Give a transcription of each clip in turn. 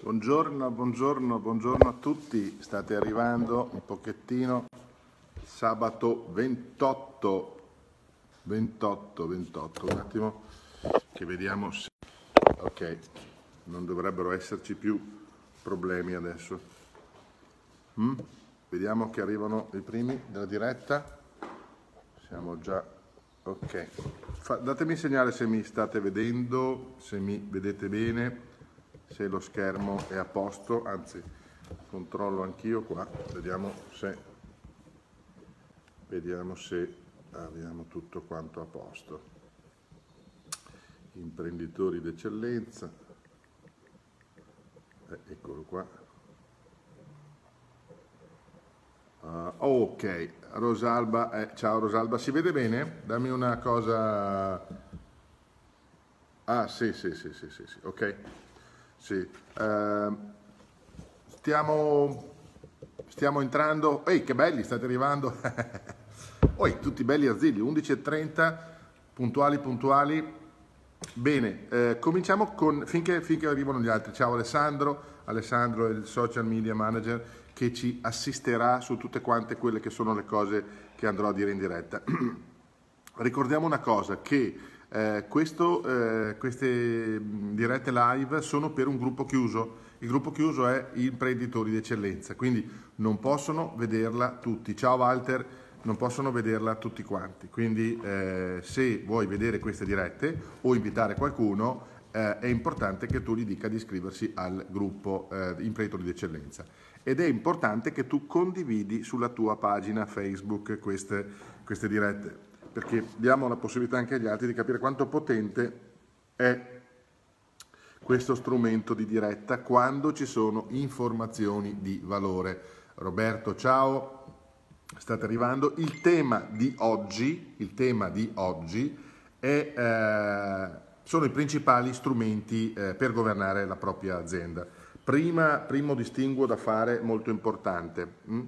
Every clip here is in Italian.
Buongiorno, buongiorno, buongiorno a tutti. State arrivando un pochettino. Sabato 28, 28, 28, un attimo, che vediamo se... Ok, non dovrebbero esserci più problemi adesso. Mm? Vediamo che arrivano i primi della diretta. Siamo già... Ok, Fa... datemi segnale se mi state vedendo, se mi vedete bene se lo schermo è a posto, anzi controllo anch'io qua, vediamo se, vediamo se abbiamo tutto quanto a posto. Imprenditori d'eccellenza, eh, eccolo qua. Uh, ok, Rosalba, eh, ciao Rosalba, si vede bene? Dammi una cosa... Ah, sì, sì, sì, sì, sì, sì. ok. Sì. Eh, stiamo, stiamo, entrando... Ehi, che belli, state arrivando! Oi, tutti belli azzilli, 11.30, puntuali, puntuali. Bene, eh, cominciamo con, finché, finché arrivano gli altri. Ciao Alessandro, Alessandro è il social media manager che ci assisterà su tutte quante quelle che sono le cose che andrò a dire in diretta. Ricordiamo una cosa, che eh, questo, eh, queste dirette live sono per un gruppo chiuso. Il gruppo chiuso è Imprenditori d'eccellenza, quindi non possono vederla tutti. Ciao Walter, non possono vederla tutti quanti. Quindi eh, se vuoi vedere queste dirette o invitare qualcuno, eh, è importante che tu gli dica di iscriversi al gruppo eh, Imprenditori d'eccellenza. Ed è importante che tu condividi sulla tua pagina Facebook queste, queste dirette perché diamo la possibilità anche agli altri di capire quanto potente è questo strumento di diretta quando ci sono informazioni di valore. Roberto, ciao, state arrivando. Il tema di oggi, tema di oggi è, eh, sono i principali strumenti eh, per governare la propria azienda. Prima, primo distinguo da fare molto importante. Mh? Mm?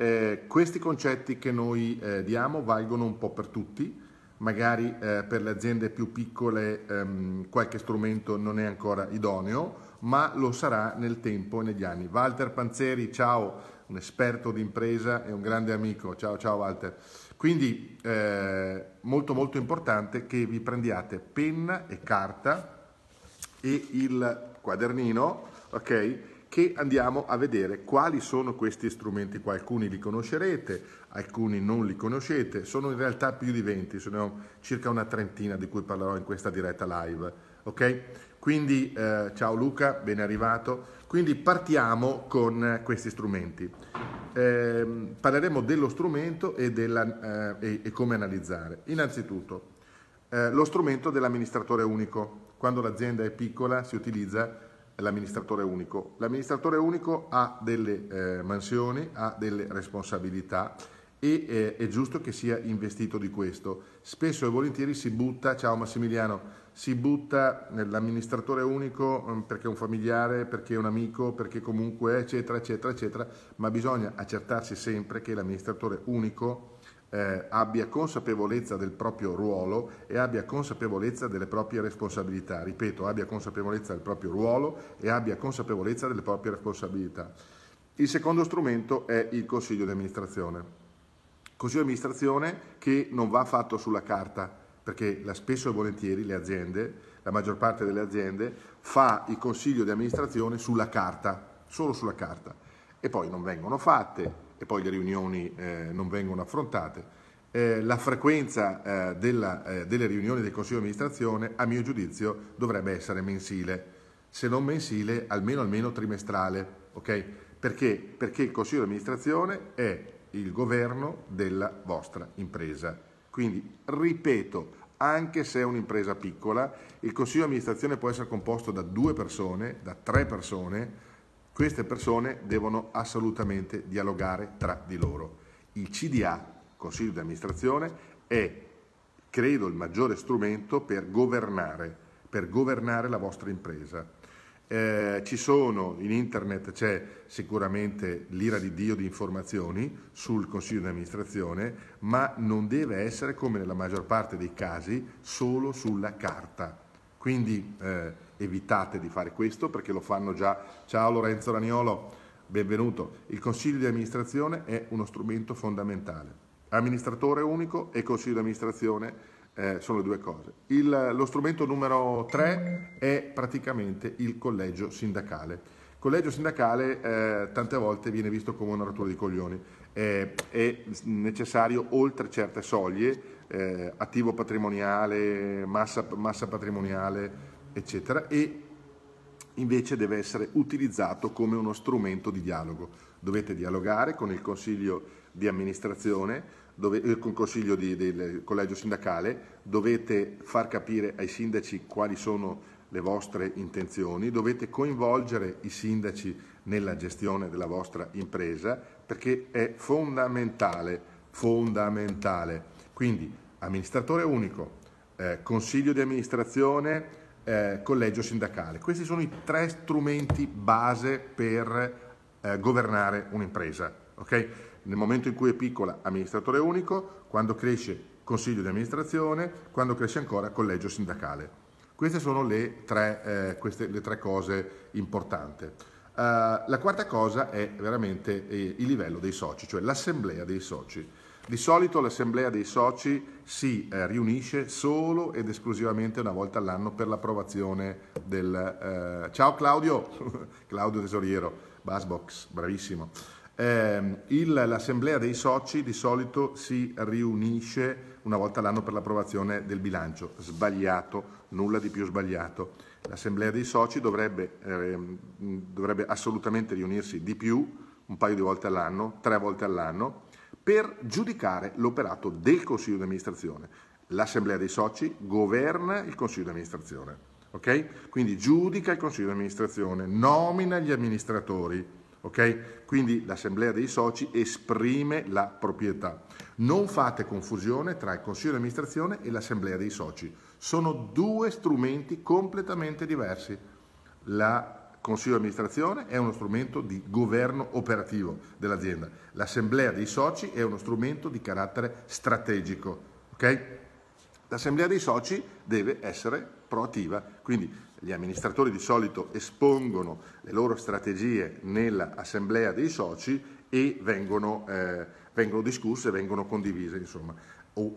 Eh, questi concetti che noi eh, diamo valgono un po' per tutti, magari eh, per le aziende più piccole ehm, qualche strumento non è ancora idoneo, ma lo sarà nel tempo e negli anni. Walter Panzeri, ciao, un esperto di impresa e un grande amico, ciao ciao Walter. Quindi eh, molto molto importante che vi prendiate penna e carta e il quadernino, ok? che andiamo a vedere quali sono questi strumenti qua. Alcuni li conoscerete, alcuni non li conoscete, sono in realtà più di 20, sono circa una trentina di cui parlerò in questa diretta live. Ok? Quindi, eh, ciao Luca, ben arrivato. Quindi partiamo con eh, questi strumenti. Eh, parleremo dello strumento e, della, eh, e, e come analizzare. Innanzitutto, eh, lo strumento dell'amministratore unico. Quando l'azienda è piccola si utilizza l'amministratore unico. L'amministratore unico ha delle eh, mansioni, ha delle responsabilità e eh, è giusto che sia investito di questo. Spesso e volentieri si butta, ciao Massimiliano, si butta nell'amministratore unico mm, perché è un familiare, perché è un amico, perché comunque eccetera eccetera eccetera, ma bisogna accertarsi sempre che l'amministratore unico eh, abbia consapevolezza del proprio ruolo e abbia consapevolezza delle proprie responsabilità. Ripeto, abbia consapevolezza del proprio ruolo e abbia consapevolezza delle proprie responsabilità. Il secondo strumento è il Consiglio di amministrazione. Consiglio di amministrazione che non va fatto sulla carta, perché spesso e volentieri le aziende, la maggior parte delle aziende, fa il Consiglio di amministrazione sulla carta, solo sulla carta e poi non vengono fatte e poi le riunioni eh, non vengono affrontate. Eh, la frequenza eh, della, eh, delle riunioni del Consiglio di amministrazione, a mio giudizio, dovrebbe essere mensile, se non mensile, almeno, almeno trimestrale. Okay? Perché? Perché il Consiglio di amministrazione è il governo della vostra impresa. Quindi, ripeto, anche se è un'impresa piccola, il Consiglio di amministrazione può essere composto da due persone, da tre persone, queste persone devono assolutamente dialogare tra di loro. Il CDA, Consiglio di Amministrazione, è, credo, il maggiore strumento per governare, per governare la vostra impresa. Eh, ci sono, in internet c'è sicuramente l'ira di Dio di informazioni sul Consiglio di amministrazione, ma non deve essere, come nella maggior parte dei casi, solo sulla carta. Quindi eh, evitate di fare questo perché lo fanno già. Ciao Lorenzo Raniolo, benvenuto. Il Consiglio di amministrazione è uno strumento fondamentale. Amministratore unico e Consiglio di amministrazione eh, sono le due cose. Il, lo strumento numero tre è praticamente il collegio sindacale. Il collegio sindacale eh, tante volte viene visto come una rottura di coglioni, eh, è necessario oltre certe soglie, eh, attivo patrimoniale, massa, massa patrimoniale, eccetera, e invece deve essere utilizzato come uno strumento di dialogo. Dovete dialogare con il consiglio di amministrazione, dove, eh, con il consiglio di, del collegio sindacale, dovete far capire ai sindaci quali sono le vostre intenzioni, dovete coinvolgere i sindaci nella gestione della vostra impresa perché è fondamentale, fondamentale. Quindi amministratore unico, eh, consiglio di amministrazione, eh, collegio sindacale. Questi sono i tre strumenti base per eh, governare un'impresa. Okay? Nel momento in cui è piccola, amministratore unico, quando cresce, consiglio di amministrazione, quando cresce ancora, collegio sindacale. Queste sono le tre, eh, queste, le tre cose importanti. Uh, la quarta cosa è veramente eh, il livello dei soci, cioè l'assemblea dei soci. Di solito l'assemblea dei soci si eh, riunisce solo ed esclusivamente una volta all'anno per l'approvazione del... Eh, ciao Claudio, Claudio Tesoriero, Basbox, bravissimo. Eh, l'assemblea dei soci di solito si riunisce una volta all'anno per l'approvazione del bilancio. Sbagliato, nulla di più sbagliato. L'assemblea dei soci dovrebbe, ehm, dovrebbe assolutamente riunirsi di più, un paio di volte all'anno, tre volte all'anno, per giudicare l'operato del Consiglio di amministrazione. L'assemblea dei soci governa il Consiglio di amministrazione, ok? Quindi giudica il Consiglio di amministrazione, nomina gli amministratori, ok? Quindi l'assemblea dei soci esprime la proprietà. Non fate confusione tra il Consiglio di amministrazione e l'assemblea dei soci. Sono due strumenti completamente diversi. La Consiglio di amministrazione è uno strumento di governo operativo dell'azienda. L'assemblea dei soci è uno strumento di carattere strategico. Okay? L'assemblea dei soci deve essere proattiva, quindi gli amministratori di solito espongono le loro strategie nell'assemblea dei soci e vengono, eh, vengono discusse, vengono condivise. Insomma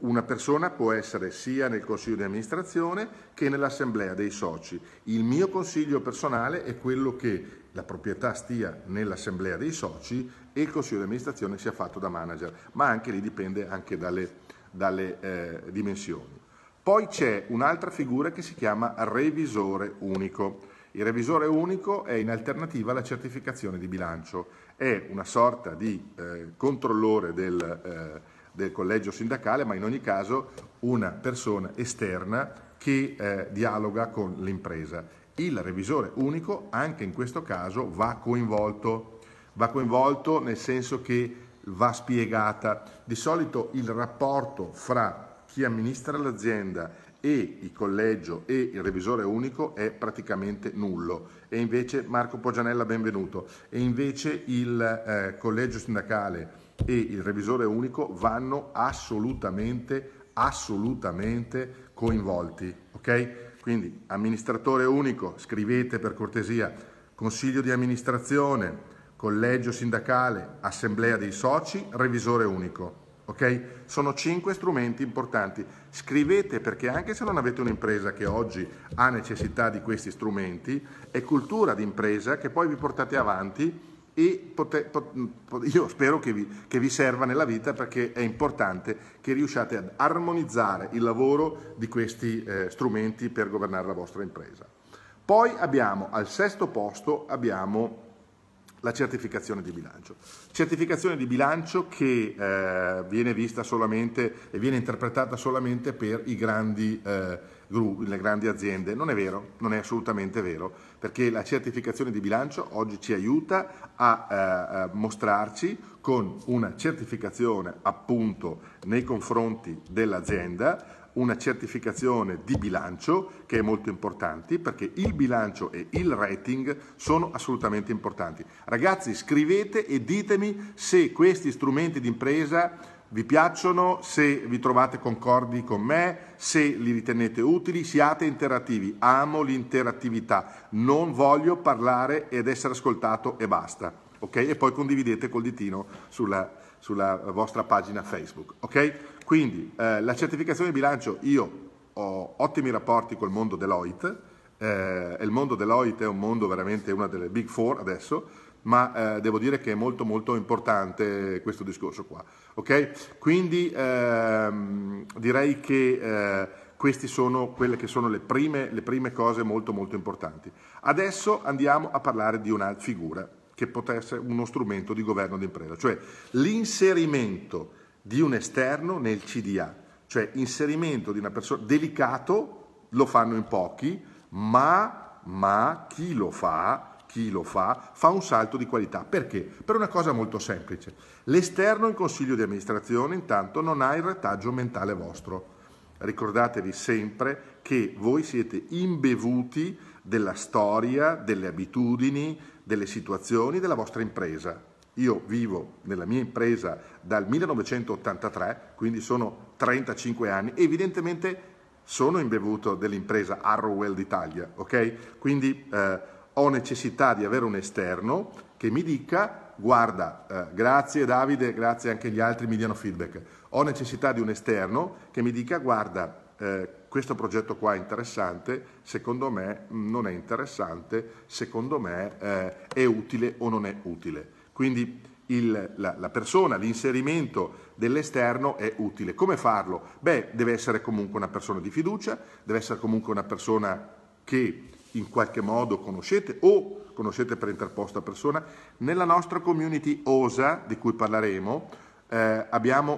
una persona può essere sia nel consiglio di amministrazione che nell'assemblea dei soci. Il mio consiglio personale è quello che la proprietà stia nell'assemblea dei soci e il consiglio di amministrazione sia fatto da manager, ma anche lì dipende anche dalle, dalle eh, dimensioni. Poi c'è un'altra figura che si chiama revisore unico. Il revisore unico è in alternativa alla certificazione di bilancio, è una sorta di eh, controllore del... Eh, del collegio sindacale, ma in ogni caso una persona esterna che eh, dialoga con l'impresa. Il revisore unico anche in questo caso va coinvolto, va coinvolto nel senso che va spiegata. Di solito il rapporto fra chi amministra l'azienda e il collegio e il revisore unico è praticamente nullo e invece Marco Poggianella benvenuto e invece il eh, collegio sindacale e il revisore unico vanno assolutamente, assolutamente coinvolti. Okay? Quindi amministratore unico, scrivete per cortesia, consiglio di amministrazione, collegio sindacale, assemblea dei soci, revisore unico. Okay? Sono cinque strumenti importanti. Scrivete perché anche se non avete un'impresa che oggi ha necessità di questi strumenti, è cultura d'impresa che poi vi portate avanti e io spero che vi, che vi, serva nella vita perché è importante che riusciate ad armonizzare il lavoro di questi eh, strumenti per governare la vostra impresa. Poi abbiamo al sesto posto abbiamo la certificazione di bilancio. Certificazione di bilancio che eh, viene vista solamente e viene interpretata solamente per i grandi eh, gru, le grandi aziende. Non è vero, non è assolutamente vero, perché la certificazione di bilancio oggi ci aiuta a eh, mostrarci con una certificazione appunto nei confronti dell'azienda una certificazione di bilancio che è molto importante perché il bilancio e il rating sono assolutamente importanti. Ragazzi scrivete e ditemi se questi strumenti di impresa vi piacciono, se vi trovate concordi con me, se li ritenete utili, siate interattivi. Amo l'interattività, non voglio parlare ed essere ascoltato e basta. Okay? E poi condividete col ditino sulla, sulla vostra pagina Facebook. Okay? Quindi eh, la certificazione di bilancio, io ho ottimi rapporti col mondo Deloitte, eh, il mondo Deloitte è un mondo veramente una delle big four adesso, ma eh, devo dire che è molto molto importante questo discorso qua. Okay? Quindi ehm, direi che eh, queste sono quelle che sono le prime, le prime cose molto molto importanti. Adesso andiamo a parlare di una figura che potrà essere uno strumento di governo d'impresa, cioè l'inserimento di un esterno nel CDA, cioè inserimento di una persona delicato, lo fanno in pochi, ma, ma chi lo fa chi lo fa, fa un salto di qualità. Perché? Per una cosa molto semplice. L'esterno in consiglio di amministrazione intanto non ha il retaggio mentale vostro. Ricordatevi sempre che voi siete imbevuti della storia, delle abitudini, delle situazioni della vostra impresa. Io vivo nella mia impresa dal 1983, quindi sono 35 anni, evidentemente sono imbevuto dell'impresa Arrowell d'Italia, ok? Quindi eh, ho necessità di avere un esterno che mi dica, guarda, eh, grazie Davide, grazie anche agli altri, mi diano feedback, ho necessità di un esterno che mi dica, guarda, eh, questo progetto qua è interessante, secondo me mm, non è interessante, secondo me eh, è utile o non è utile. Quindi il, la, la, persona, l'inserimento dell'esterno è utile. Come farlo? Beh, deve essere comunque una persona di fiducia, deve essere comunque una persona che in qualche modo conoscete o conoscete per interposta persona, nella nostra community OSA, di cui parleremo, eh,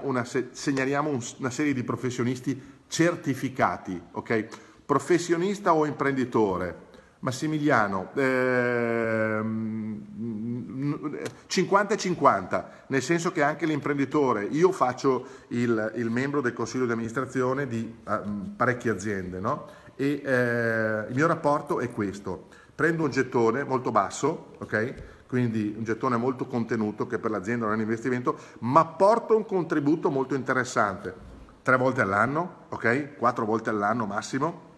una se segnaliamo un una serie di professionisti certificati, ok? Professionista o imprenditore, Massimiliano, ehm, 50 50, nel senso che anche l'imprenditore, io faccio il, il, membro del consiglio di amministrazione di eh, parecchie aziende, no? e eh, il mio rapporto è questo, prendo un gettone molto basso, okay? quindi un gettone molto contenuto che per l'azienda non è un investimento, ma porto un contributo molto interessante, tre volte all'anno, okay? quattro volte all'anno massimo,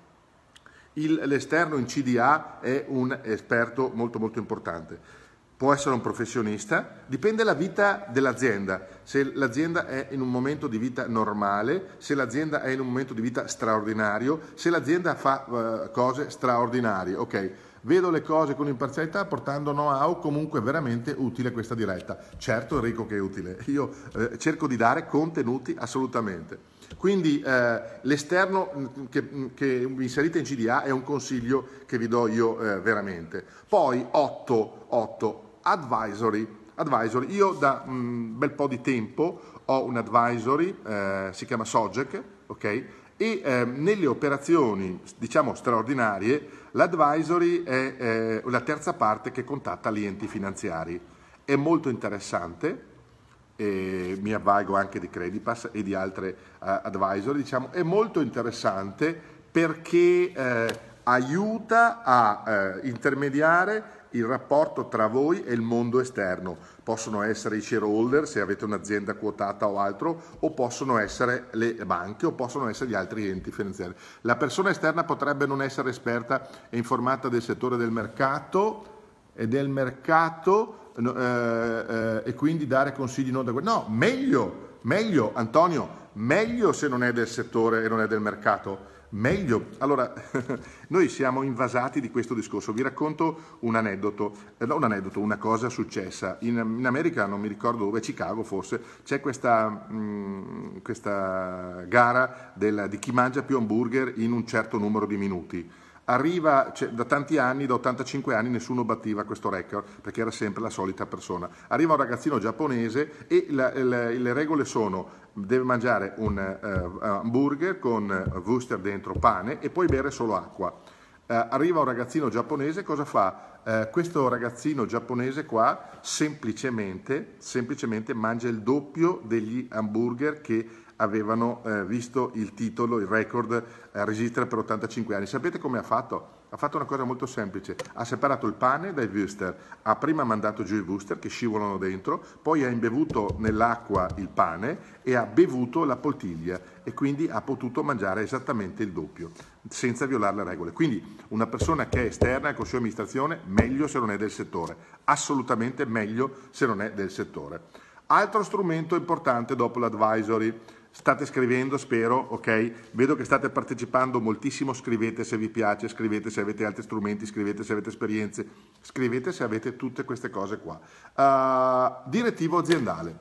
l'esterno in CDA è un esperto molto molto importante. Può essere un professionista, dipende dalla vita dell'azienda, se l'azienda è in un momento di vita normale, se l'azienda è in un momento di vita straordinario, se l'azienda fa uh, cose straordinarie. Ok, vedo le cose con imparzialità portando know-how comunque veramente utile questa diretta. Certo Enrico che è utile, io eh, cerco di dare contenuti assolutamente. Quindi eh, l'esterno che, che, inserite in CDA è un consiglio che vi do io eh, veramente. Poi 8, 8 advisory. advisory. Io da un mm, bel po' di tempo ho un advisory, eh, si chiama Sogec, okay? e eh, nelle operazioni diciamo straordinarie l'advisory è eh, la terza parte che contatta gli enti finanziari. È molto interessante e mi avvalgo anche di Credipass e di altre uh, advisor, diciamo, è molto interessante perché eh, aiuta a eh, intermediare il rapporto tra voi e il mondo esterno. Possono essere i shareholder, se avete un'azienda quotata o altro, o possono essere le banche o possono essere gli altri enti finanziari. La persona esterna potrebbe non essere esperta e informata del settore del mercato e del mercato eh, eh, e quindi dare consigli non da quelli. No, meglio, meglio Antonio, meglio se non è del settore e non è del mercato. Meglio, allora noi siamo invasati di questo discorso, vi racconto un aneddoto, eh, un aneddoto, una cosa successa, in, in, America, non mi ricordo dove, Chicago forse, c'è questa, mh, mm, questa gara del, di chi mangia più hamburger in un certo numero di minuti, Arriva, cioè, da tanti anni, da 85 anni, nessuno batteva questo record perché era sempre la solita persona. Arriva un ragazzino giapponese e la, la, le regole sono deve mangiare un uh, hamburger con Wooster dentro, pane e poi bere solo acqua. Uh, arriva un ragazzino giapponese, cosa fa? Uh, questo ragazzino giapponese qua semplicemente, semplicemente mangia il doppio degli hamburger che avevano eh, visto il titolo, il record, eh, resistere per 85 anni. Sapete come ha fatto? Ha fatto una cosa molto semplice, ha separato il pane dai booster, ha prima mandato giù i booster che scivolano dentro, poi ha imbevuto nell'acqua il pane e ha bevuto la poltiglia e quindi ha potuto mangiare esattamente il doppio, senza violare le regole. Quindi una persona che è esterna con sua amministrazione, meglio se non è del settore, assolutamente meglio se non è del settore. Altro strumento importante dopo l'advisory, State scrivendo, spero, ok? Vedo che state partecipando moltissimo, scrivete se vi piace, scrivete se avete altri strumenti, scrivete se avete esperienze, scrivete se avete tutte queste cose qua. Uh, direttivo aziendale.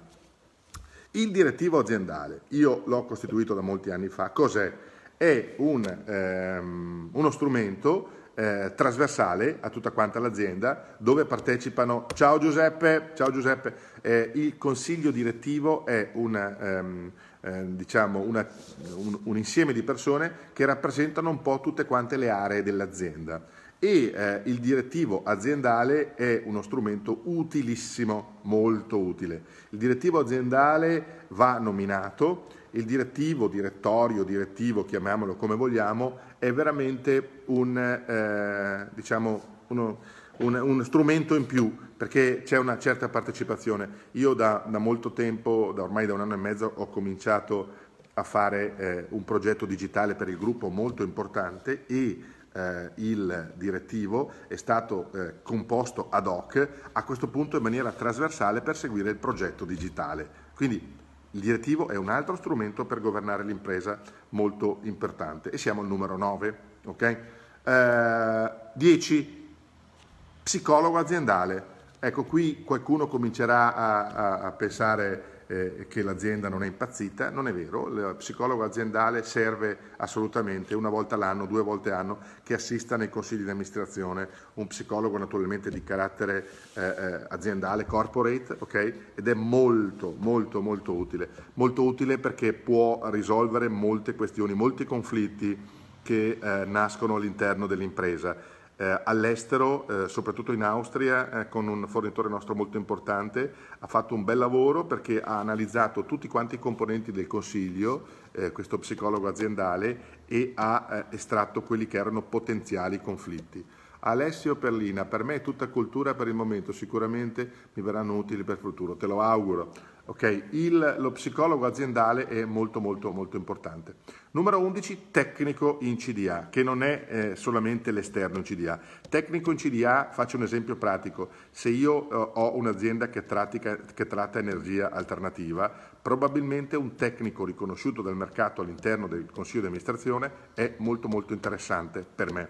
Il direttivo aziendale, io l'ho costituito da molti anni fa, cos'è? È un, ehm, uno strumento eh, trasversale a tutta quanta l'azienda dove partecipano, ciao Giuseppe, ciao Giuseppe. Eh, il consiglio direttivo è un... Ehm, eh, diciamo una, un, un, insieme di persone che rappresentano un po' tutte quante le aree dell'azienda e eh, il direttivo aziendale è uno strumento utilissimo, molto utile. Il direttivo aziendale va nominato il direttivo, direttorio, direttivo, chiamiamolo come vogliamo, è veramente un, eh, diciamo, uno, un, un strumento in più perché c'è una certa partecipazione. Io da, da, molto tempo, da ormai da un anno e mezzo, ho cominciato a fare eh, un progetto digitale per il gruppo molto importante e eh, il direttivo è stato eh, composto ad hoc, a questo punto in maniera trasversale per seguire il progetto digitale. Quindi il direttivo è un altro strumento per governare l'impresa molto importante e siamo al numero 9. Okay? 10 eh, Psicologo aziendale. Ecco, qui qualcuno comincerà a, a, a pensare eh, che l'azienda non è impazzita, non è vero, il psicologo aziendale serve assolutamente una volta all'anno, due volte all'anno, che assista nei consigli di amministrazione, un psicologo naturalmente di carattere eh, eh, aziendale, corporate, okay? ed è molto, molto, molto utile, molto utile perché può risolvere molte questioni, molti conflitti che eh, nascono all'interno dell'impresa eh, all'estero, eh, soprattutto in Austria, eh, con un fornitore nostro molto importante, ha fatto un bel lavoro perché ha analizzato tutti quanti i componenti del Consiglio, eh, questo psicologo aziendale, e ha eh, estratto quelli che erano potenziali conflitti. Alessio Perlina, per me è tutta cultura per il momento, sicuramente mi verranno utili per il futuro, te lo auguro. Okay, il, lo psicologo aziendale è molto molto molto importante. Numero 11, tecnico in CDA, che non è eh, solamente l'esterno in CDA. Tecnico in CDA, faccio un esempio pratico, se io eh, ho un'azienda che, che, tratta energia alternativa, probabilmente un tecnico riconosciuto dal mercato all'interno del consiglio di amministrazione è molto molto interessante per me.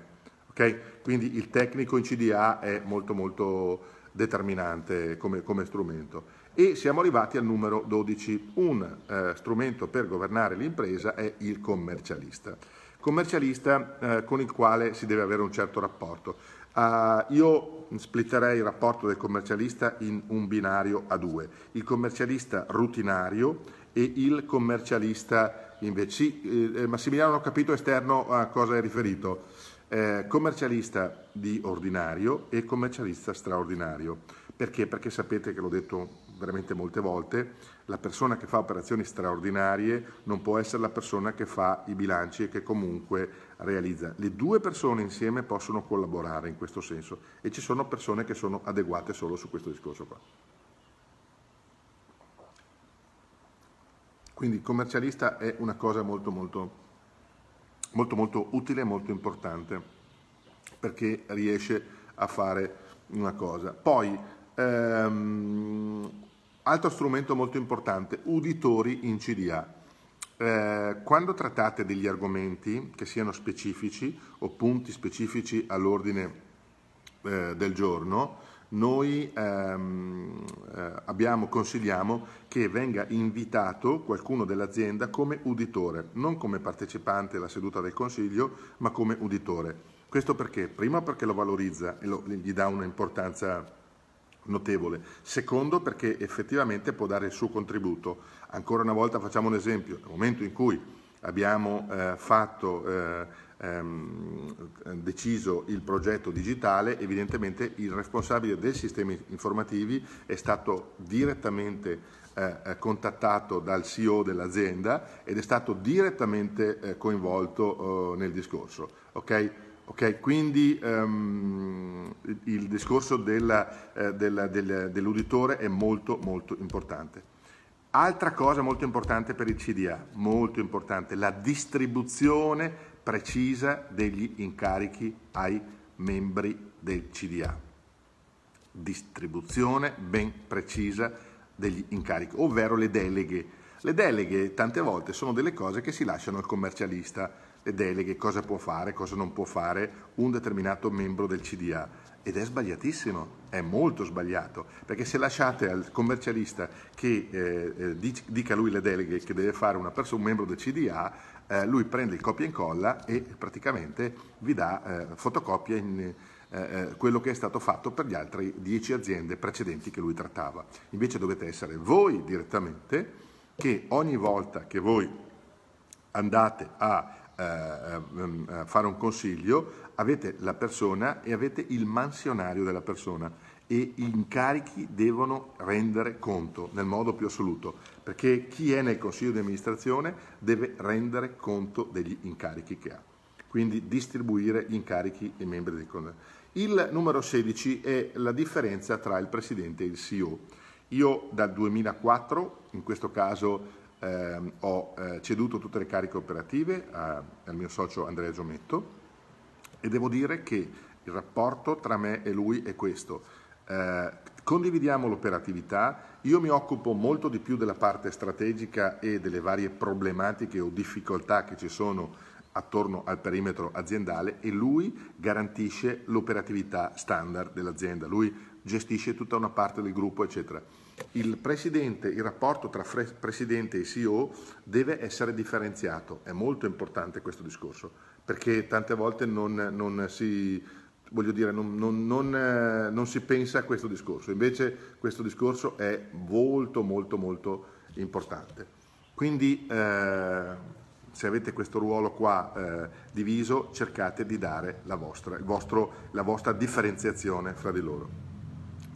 Okay? Quindi il tecnico in CDA è molto molto determinante come, come strumento e siamo arrivati al numero 12. Un eh, strumento per governare l'impresa è il commercialista. Commercialista eh, con il quale si deve avere un certo rapporto. Uh, io splitterei il rapporto del commercialista in un binario a due, il commercialista rutinario e il commercialista invece. Eh, eh, Massimiliano ho capito esterno a cosa è riferito. Eh, commercialista di ordinario e commercialista straordinario. Perché? Perché sapete che l'ho detto veramente molte volte, la persona che fa operazioni straordinarie non può essere la persona che fa i bilanci e che comunque realizza. Le due persone insieme possono collaborare in questo senso e ci sono persone che sono adeguate solo su questo discorso qua. Quindi il commercialista è una cosa molto molto, molto, molto utile e molto importante perché riesce a fare una cosa. Poi ehm, Altro strumento molto importante, uditori in CDA. Eh, quando trattate degli argomenti che siano specifici o punti specifici all'ordine eh, del giorno, noi ehm, eh, abbiamo, consigliamo che venga invitato qualcuno dell'azienda come uditore, non come partecipante alla seduta del consiglio, ma come uditore. Questo perché? Prima perché lo valorizza e lo, gli dà un'importanza notevole. Secondo perché effettivamente può dare il suo contributo. Ancora una volta facciamo un esempio, nel momento in cui abbiamo eh, fatto, eh, ehm, deciso il progetto digitale, evidentemente il responsabile dei sistemi informativi è stato direttamente eh, eh contattato dal CEO dell'azienda ed è stato direttamente eh, coinvolto oh, nel discorso. Okay? Okay, quindi um, il discorso eh, dell'uditore eh, dell è molto molto importante. Altra cosa molto importante per il CDA, molto importante, la distribuzione precisa degli incarichi ai membri del CDA. Distribuzione ben precisa degli incarichi, ovvero le deleghe. Le deleghe tante volte sono delle cose che si lasciano al commercialista deleghe, cosa può fare, cosa non può fare un determinato membro del CDA. Ed è sbagliatissimo, è molto sbagliato, perché se lasciate al commercialista che eh, eh dica lui le deleghe che deve fare persona, un membro del CDA, eh, lui prende il copia e incolla e praticamente vi dà eh, fotocopia in, eh, eh, quello che è stato fatto per le altre dieci aziende precedenti che lui trattava. Invece dovete essere voi direttamente che ogni volta che voi andate a eh, ehm, eh, fare un consiglio, avete la persona e avete il mansionario della persona e gli incarichi devono rendere conto nel modo più assoluto, perché chi è nel consiglio di amministrazione deve rendere conto degli incarichi che ha, quindi distribuire gli incarichi ai membri del consiglio. Il numero 16 è la differenza tra il presidente e il CEO. Io dal 2004, in questo caso eh, ho eh, ceduto tutte le cariche operative a, al mio socio Andrea Giometto e devo dire che il rapporto tra me e lui è questo. Eh, condividiamo l'operatività, io mi occupo molto di più della parte strategica e delle varie problematiche o difficoltà che ci sono attorno al perimetro aziendale e lui garantisce l'operatività standard dell'azienda, lui gestisce tutta una parte del gruppo, eccetera il, il rapporto tra presidente e CEO deve essere differenziato, è molto importante questo discorso, perché tante volte non, non si, voglio dire, non, non, non, eh, non, si pensa a questo discorso, invece questo discorso è molto molto molto importante. Quindi eh, se avete questo ruolo qua eh, diviso cercate di dare la vostra, vostro, la vostra differenziazione fra di loro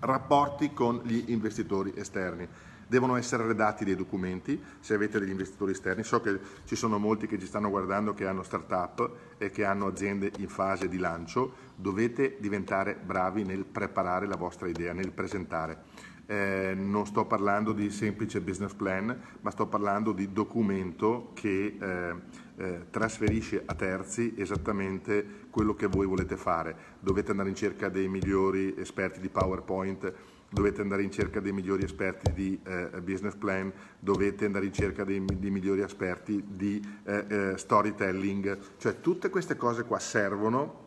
rapporti con gli investitori esterni. Devono essere redatti dei documenti se avete degli investitori esterni. So che ci sono molti che ci stanno guardando che hanno start-up e che hanno aziende in fase di lancio. Dovete diventare bravi nel preparare la vostra idea, nel presentare. Eh, non sto parlando di semplice business plan, ma sto parlando di documento che eh, eh, trasferisce a terzi esattamente quello che voi volete fare. Dovete andare in cerca dei migliori esperti di PowerPoint, dovete andare in cerca dei migliori esperti di eh, business plan, dovete andare in cerca dei, dei migliori esperti di eh, eh, storytelling, cioè tutte queste cose qua servono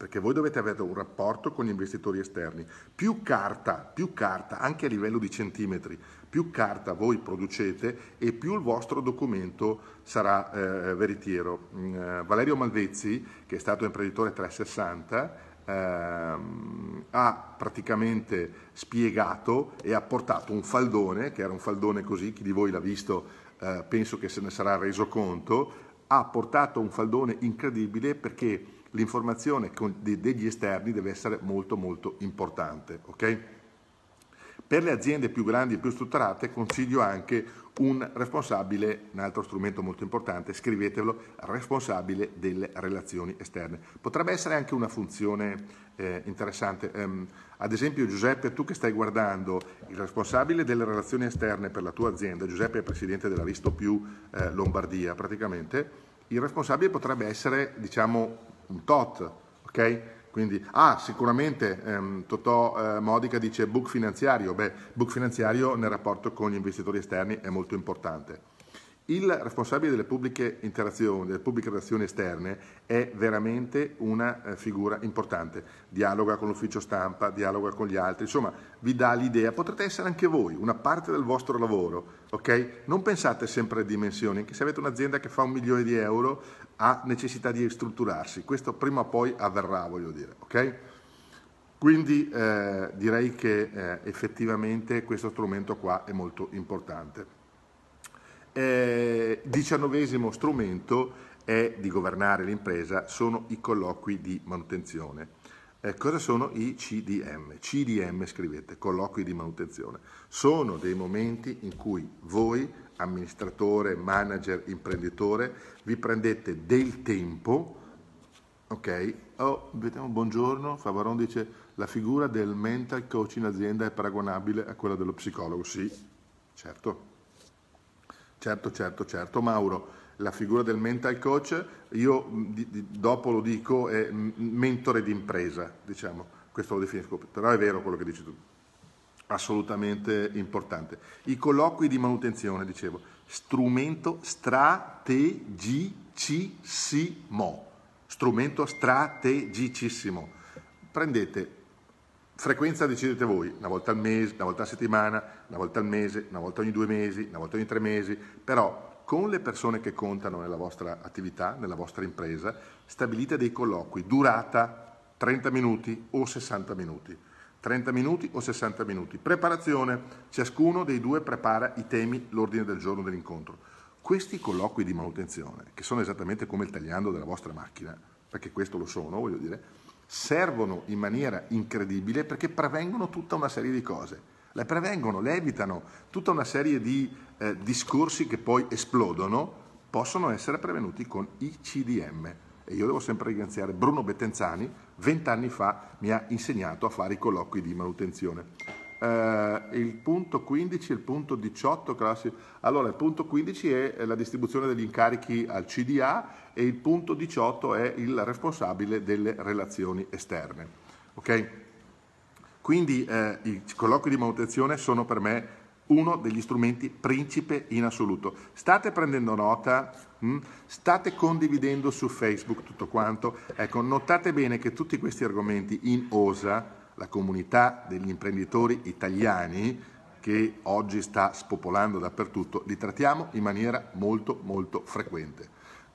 perché voi dovete avere un rapporto con gli investitori esterni. Più carta, più carta, anche a livello di centimetri, più carta voi producete e più il vostro documento sarà eh, veritiero. Mm, eh, Valerio Malvezzi, che è stato imprenditore 360, eh, ha praticamente spiegato e ha portato un faldone, che era un faldone così, chi di voi l'ha visto eh, penso che se ne sarà reso conto, ha portato un faldone incredibile perché l'informazione degli esterni deve essere molto molto importante. Okay? Per le aziende più grandi e più strutturate consiglio anche un responsabile, un altro strumento molto importante, scrivetelo, responsabile delle relazioni esterne. Potrebbe essere anche una funzione eh, interessante. Um, ad esempio Giuseppe, tu che stai guardando, il responsabile delle relazioni esterne per la tua azienda, Giuseppe è presidente dell'Aristo più eh, Lombardia praticamente, il responsabile potrebbe essere diciamo, un tot, ok? Quindi, ah, sicuramente ehm, Totò eh, Modica dice book finanziario. Beh, book finanziario nel rapporto con gli investitori esterni è molto importante. Il responsabile delle pubbliche interazioni, delle pubbliche relazioni esterne è veramente una eh, figura importante. Dialoga con l'ufficio stampa, dialoga con gli altri, insomma, vi dà l'idea. Potrete essere anche voi una parte del vostro lavoro, ok? Non pensate sempre alle dimensioni, anche se avete un'azienda che fa un milione di euro, ha necessità di ristrutturarsi. Questo prima o poi avverrà, voglio dire. Okay? Quindi eh, direi che eh, effettivamente questo strumento qua è molto importante. Eh, diciannovesimo strumento è di governare l'impresa, sono i colloqui di manutenzione. Eh, cosa sono i CDM? CDM scrivete, colloqui di manutenzione. Sono dei momenti in cui voi amministratore, manager, imprenditore, vi prendete del tempo, ok? Oh, vediamo, buongiorno, Favaron dice la figura del mental coach in azienda è paragonabile a quella dello psicologo, sì, certo, certo, certo, certo, Mauro, la figura del mental coach, io mm, di, di, dopo lo dico, è mm, mentore d'impresa, diciamo, questo lo definisco, però è vero quello che dici tu assolutamente importante. I colloqui di manutenzione, dicevo, strumento strategicissimo, strumento strategicissimo. Prendete frequenza decidete voi, una volta al mese, una volta a settimana, una volta al mese, una volta ogni due mesi, una volta ogni tre mesi, però con le persone che contano nella vostra attività, nella vostra impresa, stabilite dei colloqui, durata 30 minuti o 60 minuti. 30 minuti o 60 minuti. Preparazione, ciascuno dei due prepara i temi, l'ordine del giorno dell'incontro. Questi colloqui di manutenzione, che sono esattamente come il tagliando della vostra macchina, perché questo lo sono, voglio dire, servono in maniera incredibile perché prevengono tutta una serie di cose. Le prevengono, le evitano, tutta una serie di eh, discorsi che poi esplodono possono essere prevenuti con i CDM e io devo sempre ringraziare Bruno Bettenzani, vent'anni fa mi ha insegnato a fare i colloqui di manutenzione. Uh, il punto 15 e il punto 18 classi... allora il punto 15 è la distribuzione degli incarichi al CDA e il punto 18 è il responsabile delle relazioni esterne okay? quindi uh, i colloqui di manutenzione sono per me uno degli strumenti principe in assoluto. State prendendo nota, mm? state condividendo su Facebook tutto quanto. Ecco, notate bene che tutti questi argomenti in OSA, la comunità degli imprenditori italiani, che oggi sta spopolando dappertutto, li trattiamo in maniera molto molto frequente.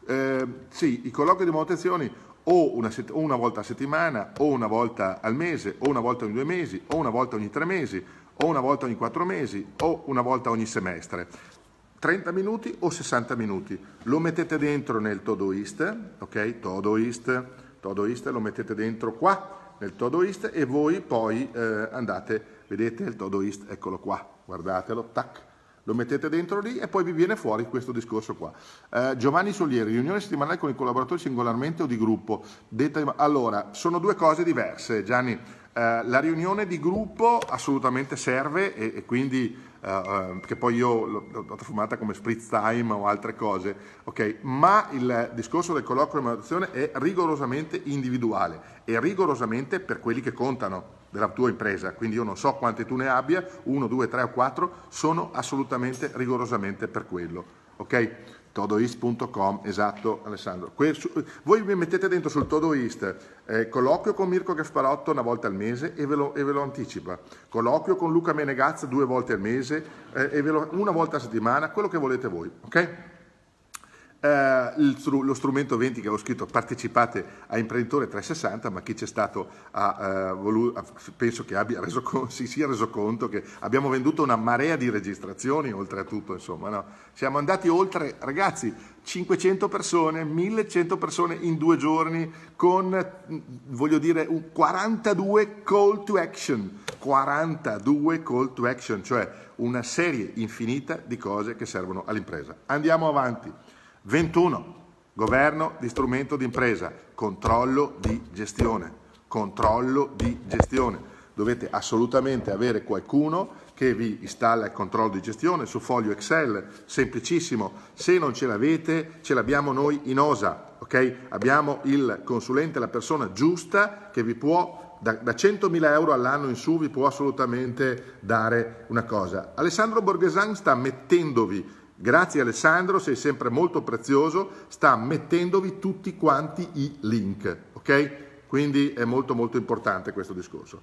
Eh, sì, i colloqui di manutenzione o una, o una volta a settimana, o una volta al mese, o una volta ogni due mesi, o una volta ogni tre mesi, o una volta ogni quattro mesi o una volta ogni semestre. 30 minuti o 60 minuti. Lo mettete dentro nel Todoist, ok? Todoist, Todoist, lo mettete dentro qua nel Todoist e voi poi eh, andate, vedete il Todoist, eccolo qua, guardatelo, tac, lo mettete dentro lì e poi vi viene fuori questo discorso qua. Eh, Giovanni Solieri, riunione settimanale con i collaboratori singolarmente o di gruppo. Detta, allora, sono due cose diverse, Gianni eh, la riunione di gruppo assolutamente serve e, e quindi Uh, che poi io l'ho, l'ho trasformata come spritz time o altre cose, ok? ma il discorso del colloquio di manutenzione è rigorosamente individuale e rigorosamente per quelli che contano della tua impresa, quindi io non so quante tu ne abbia, uno, due, tre o quattro, sono assolutamente rigorosamente per quello. Okay? Todoist.com, esatto Alessandro. Que, su, voi mi mettete dentro sul Todoist eh, colloquio con Mirko Gasparotto una volta al mese e ve, lo, e ve lo anticipa, colloquio con Luca Menegazza due volte al mese eh, e ve lo, una volta a settimana, quello che volete voi, ok? eh, lo strumento 20 che avevo scritto partecipate a Imprenditore 360, ma chi c'è stato ha, eh, voluto, penso che abbia reso, si sia reso conto che abbiamo venduto una marea di registrazioni oltretutto, insomma, no? siamo andati oltre, ragazzi, 500 persone, 1100 persone in due giorni con, voglio dire, 42 call to action, 42 call to action, cioè una serie infinita di cose che servono all'impresa. Andiamo avanti. 21. Governo di strumento d'impresa, controllo di gestione, controllo di gestione. Dovete assolutamente avere qualcuno che vi installa il controllo di gestione su foglio Excel, semplicissimo. Se non ce l'avete, ce l'abbiamo noi in OSA, ok? Abbiamo il consulente, la persona giusta che vi può, da, da 100.000 euro all'anno in su, vi può assolutamente dare una cosa. Alessandro Borghesan sta mettendovi Grazie Alessandro, sei sempre molto prezioso, sta mettendovi tutti quanti i link, ok? Quindi è molto molto importante questo discorso.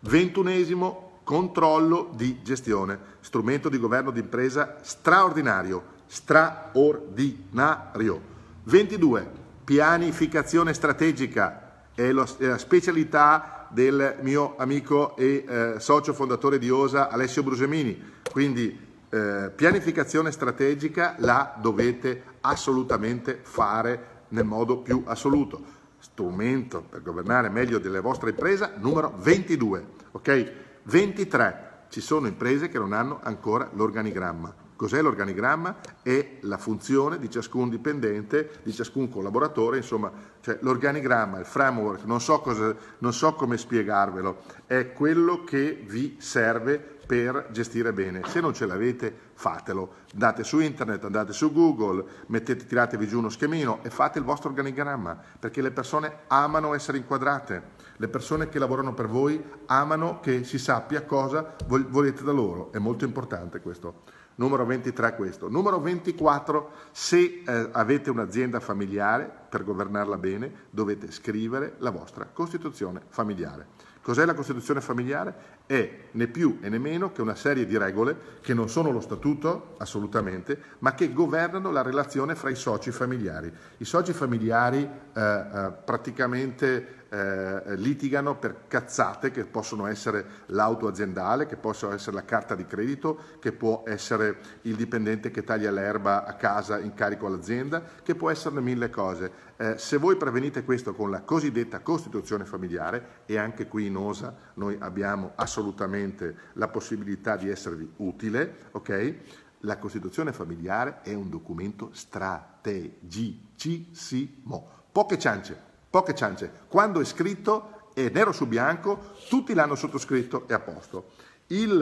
Ventunesimo, controllo di gestione, strumento di governo d'impresa straordinario, straordinario. 22, pianificazione strategica, è, la specialità del mio amico e eh, socio fondatore di OSA Alessio Brusemini, quindi eh, pianificazione strategica la dovete assolutamente fare nel modo più assoluto. Strumento per governare meglio delle vostre imprese numero 22, ok? 23. Ci sono imprese che non hanno ancora l'organigramma Cos'è l'organigramma? È la funzione di ciascun dipendente, di ciascun collaboratore, insomma, cioè l'organigramma, il framework, non so, cosa, non so come spiegarvelo, è quello che vi serve per gestire bene. Se non ce l'avete, fatelo. Andate su internet, andate su Google, mettete, tiratevi giù uno schemino e fate il vostro organigramma, perché le persone amano essere inquadrate. Le persone che lavorano per voi amano che si sappia cosa volete da loro. È molto importante questo. Numero 23 questo. Numero 24, se eh, avete un'azienda familiare, per governarla bene, dovete scrivere la vostra Costituzione familiare. Cos'è la Costituzione familiare? È né più e né meno che una serie di regole che non sono lo statuto, assolutamente, ma che governano la relazione fra i soci familiari. I soci familiari eh, eh, praticamente eh, litigano per cazzate che possono essere l'auto aziendale, che possono essere la carta di credito, che può essere il dipendente che taglia l'erba a casa in carico all'azienda, che può esserne mille cose. Eh, se voi prevenite questo con la cosiddetta costituzione familiare, e anche qui in OSA noi abbiamo assolutamente la possibilità di esservi utile, ok? La Costituzione familiare è un documento strategicissimo. Poche ciance, poche ciance. Quando è scritto, è nero su bianco, tutti l'hanno sottoscritto e a posto. Il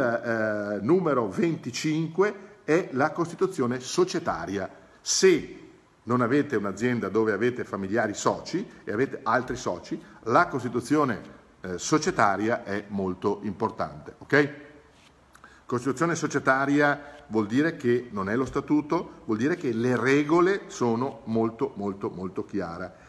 eh, numero 25 è la Costituzione societaria. Se non avete un'azienda dove avete familiari soci e avete altri soci, la Costituzione eh, societaria è molto importante. Okay? Costituzione societaria vuol dire che non è lo statuto, vuol dire che le regole sono molto molto molto chiare.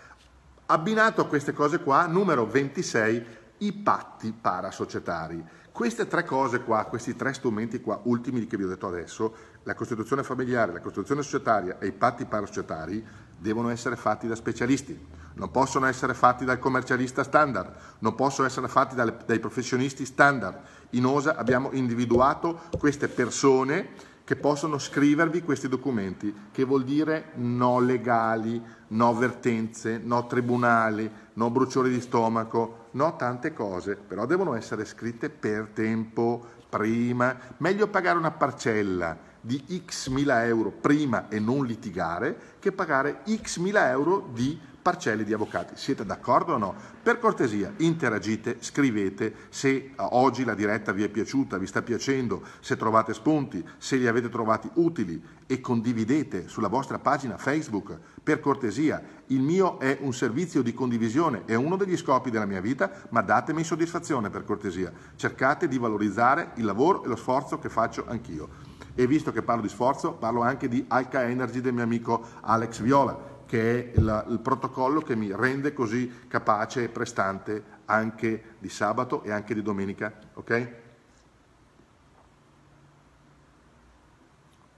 Abbinato a queste cose qua, numero 26, i patti parasocietari. Queste tre cose qua, questi tre strumenti qua, ultimi che vi ho detto adesso, la costituzione familiare, la costituzione societaria e i patti parasocietari, devono essere fatti da specialisti, non possono essere fatti dal commercialista standard, non possono essere fatti dai professionisti standard. In OSA abbiamo individuato queste persone che possono scrivervi questi documenti, che vuol dire no legali, no vertenze, no tribunali, no bruciore di stomaco, no tante cose, però devono essere scritte per tempo, prima, meglio pagare una parcella di x mila euro prima e non litigare che pagare x mila euro di parcelle di avvocati. Siete d'accordo o no? Per cortesia, interagite, scrivete se eh, oggi la diretta vi è piaciuta, vi sta piacendo, se trovate spunti, se li avete trovati utili e condividete sulla vostra pagina Facebook. Per cortesia, il mio è un servizio di condivisione, è uno degli scopi della mia vita, ma datemi soddisfazione per cortesia. Cercate di valorizzare il lavoro e lo sforzo che faccio anch'io. E visto che parlo di sforzo, parlo anche di Alca Energy del mio amico Alex Viola che è la, il protocollo che mi rende così capace e prestante anche di sabato e anche di domenica. Okay?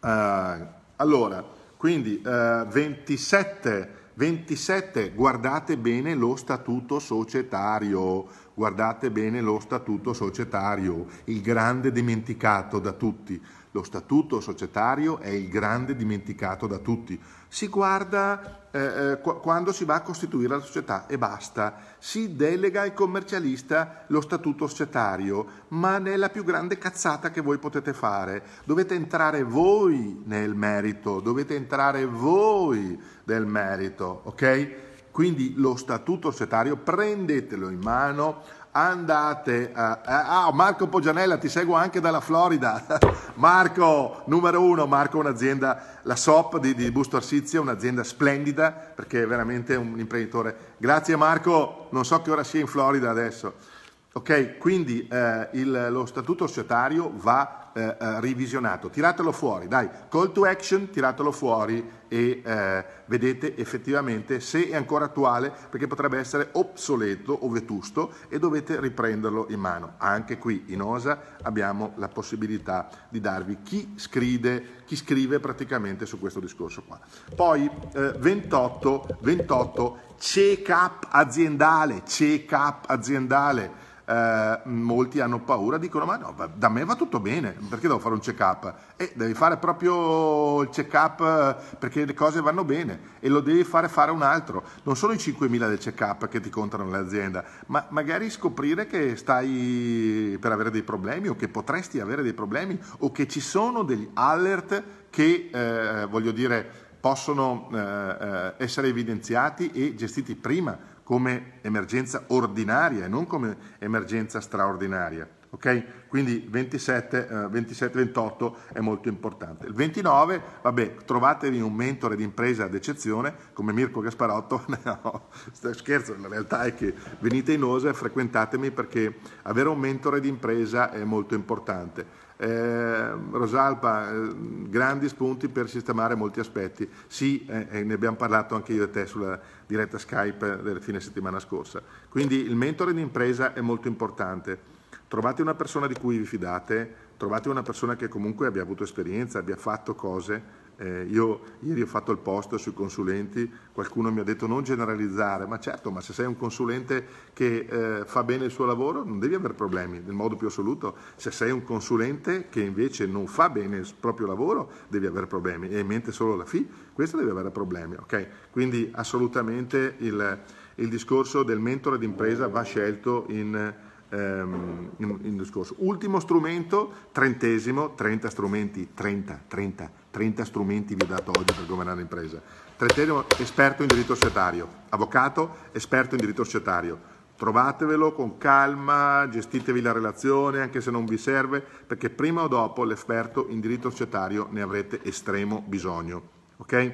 Uh, allora, quindi uh, 27 27, guardate bene lo statuto societario, guardate bene lo statuto societario, il grande dimenticato da tutti. Lo statuto societario è il grande dimenticato da tutti. Si guarda eh, eh qu- quando si va a costituire la società e basta. Si delega al commercialista lo statuto societario, ma è la più grande cazzata che voi potete fare. Dovete entrare voi nel merito, dovete entrare voi nel merito, ok? Quindi lo statuto societario prendetelo in mano, andate a... Ah, Marco Poggianella, ti seguo anche dalla Florida. Marco, numero uno, Marco un'azienda, la SOP di, di Busto Arsizio, un'azienda splendida perché è veramente un imprenditore. Grazie Marco, non so che ora sia in Florida adesso. Ok, quindi eh, il, lo statuto societario va eh, eh, revisionato, tiratelo fuori, dai, call to action, tiratelo fuori e eh, vedete effettivamente se è ancora attuale perché potrebbe essere obsoleto o vetusto e dovete riprenderlo in mano. Anche qui in OSA abbiamo la possibilità di darvi chi scrive, chi scrive praticamente su questo discorso qua. Poi 28, eh, 28 check-up aziendale, check-up aziendale eh, molti hanno paura, dicono ma no, da me va tutto bene, perché devo fare un check-up? E devi fare proprio il check-up eh, perché le cose vanno bene e lo devi fare fare un altro. Non sono i 5.000 del check-up che ti contano l'azienda, ma magari scoprire che stai per avere dei problemi o che potresti avere dei problemi o che ci sono degli alert che, eh, voglio dire, possono eh, eh essere evidenziati e gestiti prima come emergenza ordinaria e non come emergenza straordinaria. Okay? Quindi 27-28 eh, è molto importante. Il 29, vabbè, trovatevi un mentore di impresa ad eccezione come Mirko Gasparotto, no, scherzo, la realtà è che venite in OSE, frequentatemi perché avere un mentore di impresa è molto importante eh, Rosalba, eh, grandi spunti per sistemare molti aspetti. Sì, eh, eh, ne abbiamo parlato anche io e te sulla diretta Skype eh, del fine settimana scorsa. Quindi il mentoring in impresa è molto importante. Trovate una persona di cui vi fidate, trovate una persona che comunque abbia avuto esperienza, abbia fatto cose eh, io ieri ho fatto il post sui consulenti, qualcuno mi ha detto non generalizzare, ma certo, ma se sei un consulente che eh, fa bene il suo lavoro non devi avere problemi nel modo più assoluto, se sei un consulente che invece non fa bene il proprio lavoro devi avere problemi e in mente solo la FI, questo deve avere problemi, ok? Quindi assolutamente il, il discorso del mentore d'impresa va scelto in ehm, discorso. Ultimo strumento, trentesimo, 30 strumenti, 30, 30, 30 strumenti vi ho dato oggi per governare l'impresa. Trentesimo, esperto in diritto societario, avvocato, esperto in diritto societario. Trovatevelo con calma, gestitevi la relazione anche se non vi serve, perché prima o dopo l'esperto in diritto societario ne avrete estremo bisogno. Ok?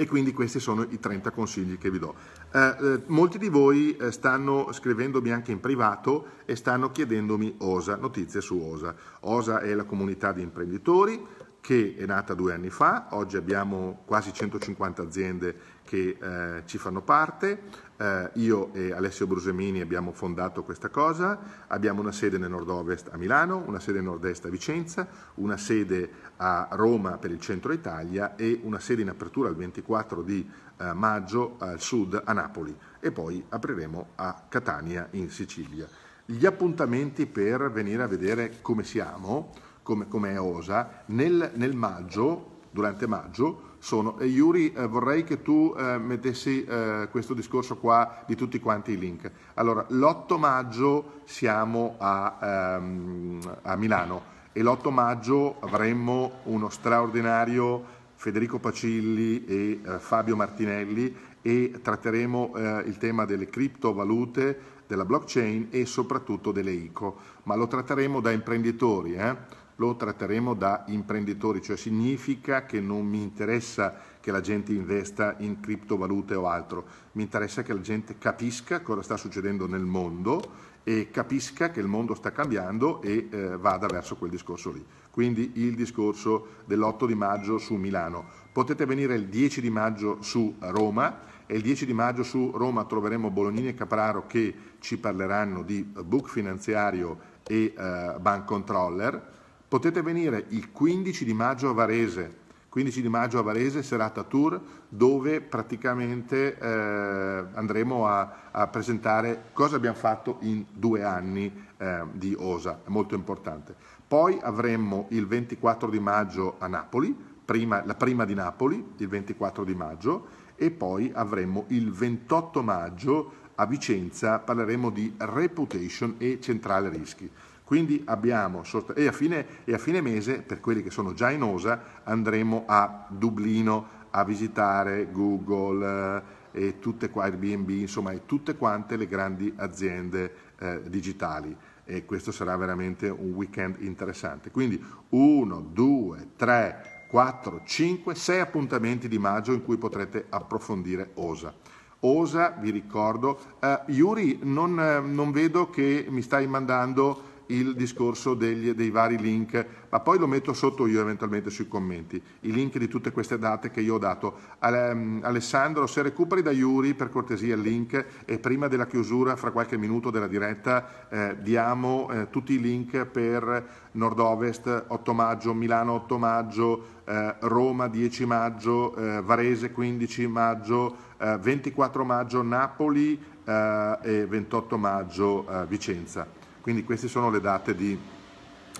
E quindi questi sono i 30 consigli che vi do. Eh, eh, molti di voi eh, stanno scrivendomi anche in privato e stanno chiedendomi OSA, notizie su OSA. OSA è la comunità di imprenditori che è nata due anni fa, oggi abbiamo quasi 150 aziende che eh, ci fanno parte, eh, io e Alessio Brusemini abbiamo fondato questa cosa, abbiamo una sede nel nord-ovest a Milano, una sede nel nord-est a Vicenza, una sede a Roma per il centro Italia e una sede in apertura il 24 di eh, maggio al sud a Napoli e poi apriremo a Catania in Sicilia. Gli appuntamenti per venire a vedere come siamo, come, come è Osa, nel, nel maggio, durante maggio sono. E Yuri, eh, vorrei che tu eh, mettessi eh, questo discorso qua di tutti quanti i link. Allora, l'8 maggio siamo a, ehm, a Milano e l'8 maggio avremo uno straordinario Federico Pacilli e eh, Fabio Martinelli e tratteremo eh, il tema delle criptovalute, della blockchain e soprattutto delle ICO, ma lo tratteremo da imprenditori. Eh? lo tratteremo da imprenditori, cioè significa che non mi interessa che la gente investa in criptovalute o altro, mi interessa che la gente capisca cosa sta succedendo nel mondo e capisca che il mondo sta cambiando e eh, vada verso quel discorso lì. Quindi il discorso dell'8 di maggio su Milano. Potete venire il 10 di maggio su Roma e il 10 di maggio su Roma troveremo Bolognini e Capraro che ci parleranno di book finanziario e eh, bank controller Potete venire il 15 di maggio a Varese, 15 di maggio a Varese, serata tour, dove praticamente eh, andremo a, a, presentare cosa abbiamo fatto in due anni eh, di OSA, è molto importante. Poi avremo il 24 di maggio a Napoli, prima, la prima di Napoli, il 24 di maggio, e poi avremo il 28 maggio a Vicenza, parleremo di reputation e centrale rischi. Quindi abbiamo, e a, fine, e a fine mese, per quelli che sono già in OSA, andremo a Dublino a visitare Google eh, e tutte qua, Airbnb, insomma, e tutte quante le grandi aziende eh, digitali. E questo sarà veramente un weekend interessante. Quindi 1, 2, 3, 4, 5, 6 appuntamenti di maggio in cui potrete approfondire OSA. OSA, vi ricordo, uh, Yuri, non, eh, non vedo che mi stai mandando il discorso degli, dei vari link, ma poi lo metto sotto io eventualmente sui commenti, i link di tutte queste date che io ho dato. Mm, Alessandro, se recuperi da Iuri per cortesia il link e prima della chiusura, fra qualche minuto della diretta, eh, diamo eh, tutti i link per Nord-Ovest 8 maggio, Milano 8 maggio, eh, Roma 10 maggio, eh, Varese 15 maggio, 24 eh, maggio Napoli eh, e 28 maggio Vicenza. Quindi queste sono le date di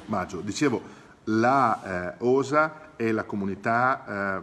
maggio. Dicevo, la eh, OSA è la comunità eh,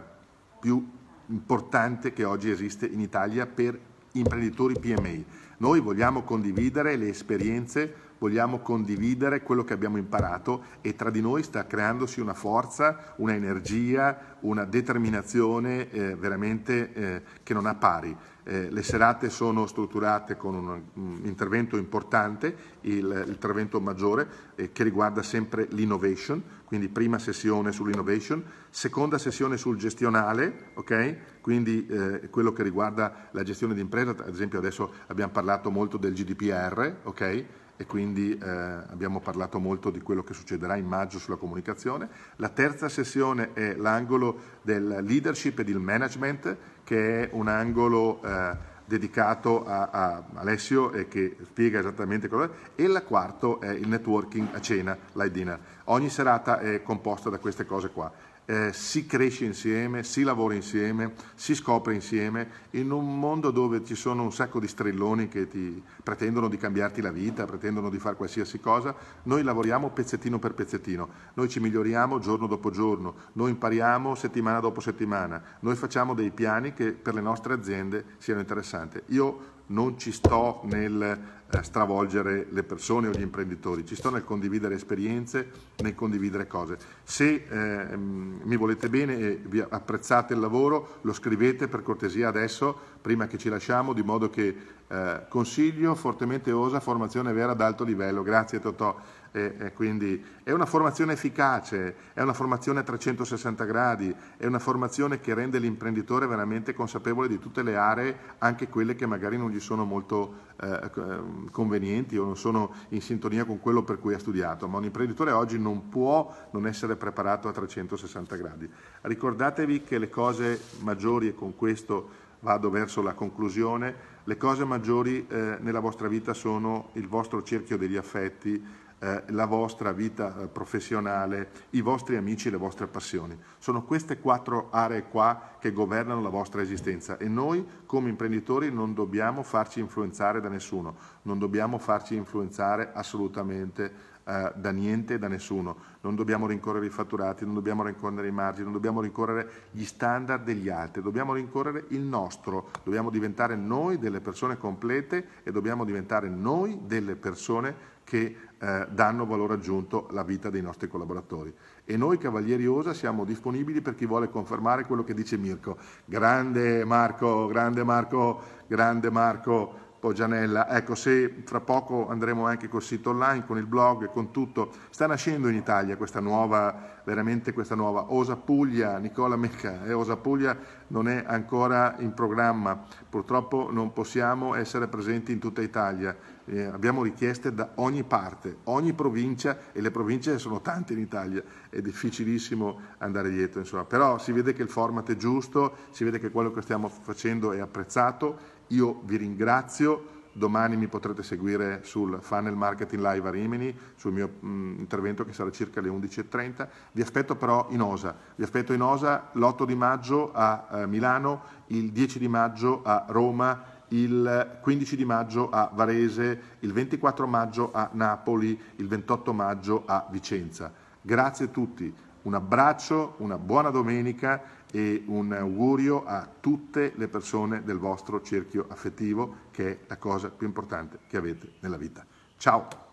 più importante che oggi esiste in Italia per imprenditori PMI. Noi vogliamo condividere le esperienze, vogliamo condividere quello che abbiamo imparato e tra di noi sta creandosi una forza, un'energia, una determinazione eh, veramente eh, che non ha pari. Eh, le serate sono strutturate con un, un intervento importante, il, intervento maggiore, eh, che riguarda sempre l'innovation, quindi prima sessione sull'innovation, seconda sessione sul gestionale, okay? quindi eh, quello che riguarda la gestione d'impresa, ad esempio adesso abbiamo parlato molto del GDPR, okay? e quindi eh, abbiamo parlato molto di quello che succederà in maggio sulla comunicazione. La terza sessione è l'angolo del leadership e del management, che è un angolo eh, dedicato a, a, Alessio e che spiega esattamente cosa è, e la quarta è il networking a cena, light dinner. Ogni serata è composta da queste cose qua eh, si cresce insieme, si lavora insieme, si scopre insieme, in un mondo dove ci sono un sacco di strilloni che ti pretendono di cambiarti la vita, pretendono di fare qualsiasi cosa, noi lavoriamo pezzettino per pezzettino, noi ci miglioriamo giorno dopo giorno, noi impariamo settimana dopo settimana, noi facciamo dei piani che per le nostre aziende siano interessanti. Io non ci sto nel eh, stravolgere le persone o gli imprenditori, ci sto nel condividere esperienze, nel condividere cose. Se eh, mi volete bene e vi apprezzate il lavoro, lo scrivete per cortesia adesso, prima che ci lasciamo, di modo che eh, consiglio fortemente osa formazione vera ad alto livello. Grazie Totò e, quindi è una formazione efficace, è una formazione a 360 gradi, è una formazione che rende l'imprenditore veramente consapevole di tutte le aree, anche quelle che magari non gli sono molto eh, ecco, ehm, convenienti o non sono in sintonia con quello per cui ha studiato, ma un imprenditore oggi non può non essere preparato a 360 gradi. Ricordatevi che le cose maggiori, e con questo vado verso la conclusione, le cose maggiori eh, nella vostra vita sono il vostro cerchio degli affetti, eh, la vostra vita eh, professionale, i vostri amici e le vostre passioni. Sono queste quattro aree qua che governano la vostra esistenza e noi come imprenditori non dobbiamo farci influenzare da nessuno, non dobbiamo farci influenzare assolutamente eh, da niente e da nessuno. Non dobbiamo rincorrere i fatturati, non dobbiamo rincorrere i margini, non dobbiamo rincorrere gli standard degli altri, dobbiamo rincorrere il nostro, dobbiamo diventare noi delle persone complete e dobbiamo diventare noi delle persone che eh, danno valore aggiunto alla vita dei nostri collaboratori. E noi Cavalieri Osa siamo disponibili per chi vuole confermare quello che dice Mirko. Grande Marco, grande Marco, grande Marco. Gianella, ecco se fra poco andremo anche col sito online, con il blog, con tutto, sta nascendo in Italia questa nuova, veramente questa nuova Osa Puglia, Nicola Mecca e eh, Osa Puglia non è ancora in programma, purtroppo non possiamo essere presenti in tutta Italia, eh, abbiamo richieste da ogni parte, ogni provincia e le province sono tante in Italia, è difficilissimo andare dietro insomma, però si vede che il format è giusto, si vede che quello che stiamo facendo è apprezzato io vi ringrazio, domani mi potrete seguire sul Funnel Marketing Live a Rimini, sul mio mh, mm, intervento che sarà circa alle 11.30. Vi aspetto però in Osa, vi aspetto in Osa l'8 di maggio a eh, Milano, il 10 di maggio a Roma, il 15 di maggio a Varese, il 24 maggio a Napoli, il 28 maggio a Vicenza. Grazie a tutti, un abbraccio, una buona domenica e un augurio a tutte le persone del vostro cerchio affettivo, che è la cosa più importante che avete nella vita. Ciao!